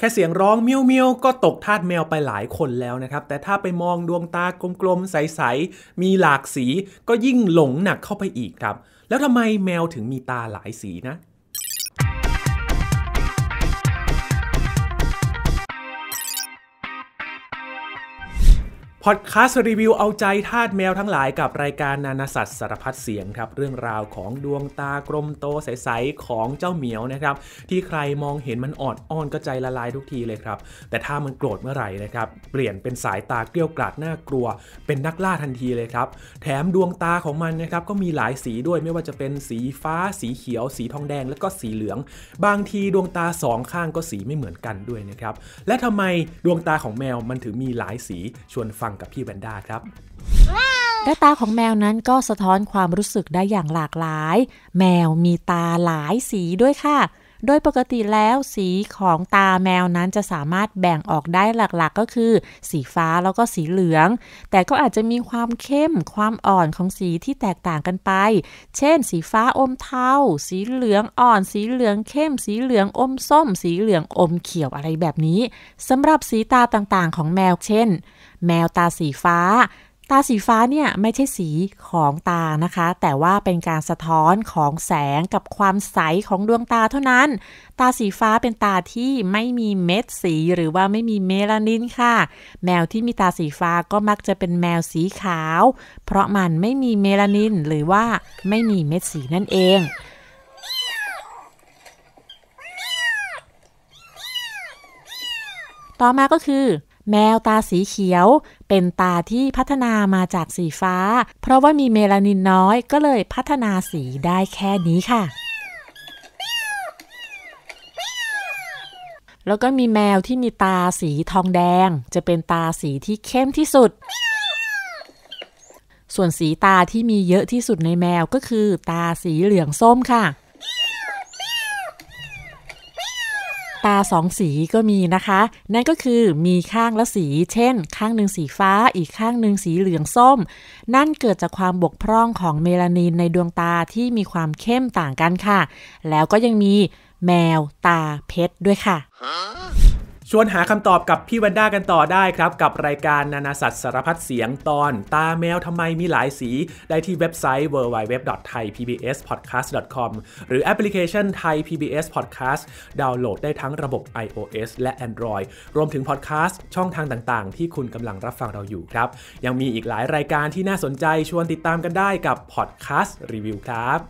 แค่เสียงร้องเมี้ยวเมี้ยวก็ตกทาดแมวไปหลายคนแล้วนะครับ แต่ถ้าไปมองดวงตากลมๆ ใสๆ มีหลากสีก็ยิ่งหลงหนักเข้าไปอีกครับ แล้วทำไมแมวถึงมีตาหลายสีนะพอดคาสต์รีวิวเอาใจทาสแมวทั้งหลายกับรายการนานาสัตว์สารพัดเสียงครับเรื่องราวของดวงตากลมโตใส ๆ ของเจ้าเหมียวนะครับที่ใครมองเห็นมันออดอ้อนก็ใจละลายทุกทีเลยครับ แต่ถ้ามันโกรธเมื่อไหร่นะครับเปลี่ยนเป็นสายตาเกลี้ยวกล่อมน่ากลัวเป็นนักล่าทันทีเลยครับ แถมดวงตาของมันนะครับก็มีหลายสีด้วย ไม่ว่าจะเป็นสีฟ้าสีเขียว สีทองแดงและก็สีเหลือง บางทีดวงตาสองข้างก็สีไม่เหมือนกันด้วยนะครับและทำไมดวงตาของแมวมันถึงมีหลายสีชวนฟังงกับพี่แวนด้าครับหน้าตาของแมวนั้นก็สะท้อนความรู้สึกได้อย่างหลากหลาย แมวมีตาหลายสีด้วยค่ะโดยปกติแล้วสีของตาแมวนั้นจะสามารถแบ่งออกได้หลักๆก็คือ สีฟ้าแล้วก็สีเหลือง แต่ก็อาจจะมีความเข้มความอ่อนของสีที่แตกต่างกันไป เช่นสีฟ้าอมเทาสีเหลืองอ่อน สีเหลืองเข้มสีเหลืองอมส้มสีเหลืองอมเขียวอะไรแบบนี้สำหรับสีตาต่างๆของแมวเช่นแมวตาสีฟ้าตาสีฟ้าเนี่ยไม่ใช่สีของตานะคะ แต่ว่าเป็นการสะท้อนของแสงกับความใสของดวงตาเท่านั้น ตาสีฟ้าเป็นตาที่ไม่มีเม็ดสีหรือว่าไม่มีเมลานินค่ะ แมวที่มีตาสีฟ้าก็มักจะเป็นแมวสีขาว เพราะมันไม่มีเมลานินหรือว่าไม่มีเม็ดสีนั่นเอง ต่อมาก็คือแมวตาสีเขียวเป็นตาที่พัฒนามาจากสีฟ้า เพราะว่ามีเมลานินน้อยก็เลยพัฒนาสีได้แค่นี้ค่ะ แล้วก็มีแมวที่มีตาสีทองแดง จะเป็นตาสีที่เข้มที่สุด ส่วนสีตาที่มีเยอะที่สุดในแมวก็คือตาสีเหลืองส้มค่ะตาสองสีก็มีนะคะ นั่นก็คือมีข้างละสี เช่นข้างหนึ่งสีฟ้าอีกข้างหนึ่งสีเหลืองส้ม นั่นเกิดจากความบกพร่องของเมลานินในดวงตาที่มีความเข้มต่างกันค่ะ แล้วก็ยังมีแมวตาเพชรด้วยค่ะชวนหาคำตอบกับพี่วันด้ากันต่อได้ครับ กับรายการนานาสัตว์สารพัดเสียงตอน ตาแมวทำไมมีหลายสี ได้ที่เว็บไซต์ www.thaipbspodcast.com หรือแอปพลิเคชัน Thai PBS Podcast ดาวน์โหลดได้ทั้งระบบ iOS และ Android รวมถึงพอดแคสต์ช่องทางต่างๆ ที่คุณกำลังรับฟังเราอยู่ครับ ยังมีอีกหลายรายการที่น่าสนใจชวนติดตามกันได้กับพอดแคสต์รีวิวครับ